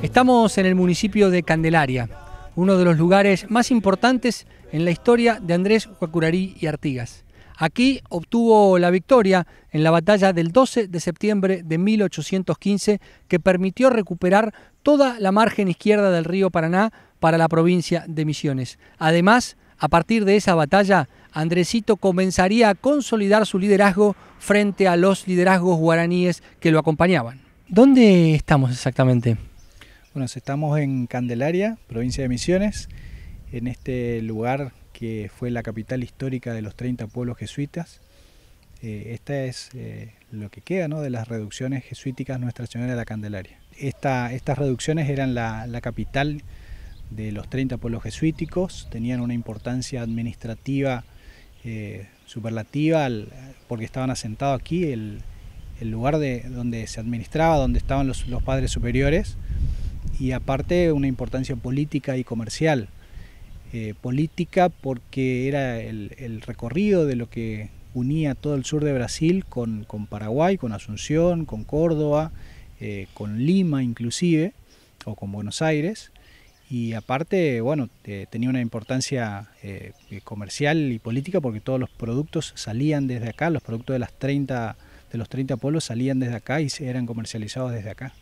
Estamos en el municipio de Candelaria, uno de los lugares más importantes en la historia de Andrés Guacurari y Artigas. Aquí obtuvo la victoria en la batalla del 12 de septiembre de 1815 que permitió recuperar toda la margen izquierda del río Paraná para la provincia de Misiones. Además, a partir de esa batalla, Andresito comenzaría a consolidar su liderazgo frente a los liderazgos guaraníes que lo acompañaban. ¿Dónde estamos exactamente? Bueno, estamos en Candelaria, provincia de Misiones, en este lugar que fue la capital histórica de los 30 pueblos jesuitas. Eh, esta es eh, lo que queda ¿no? de las reducciones jesuíticas Nuestra Señora de la Candelaria. estas reducciones eran la capital de los 30 pueblos jesuíticos, tenían una importancia administrativa eh, superlativa porque estaban asentados aquí, el, lugar de, donde se administraba, donde estaban los, padres superiores, y aparte una importancia política y comercial. Eh, política porque era el, recorrido de lo que unía todo el sur de Brasil con, Paraguay, con Asunción, con Córdoba, eh, con Lima inclusive, o con Buenos Aires, y aparte, bueno, eh, tenía una importancia eh, comercial y política porque todos los productos salían desde acá, los productos de, las 30, de los 30 pueblos salían desde acá y eran comercializados desde acá.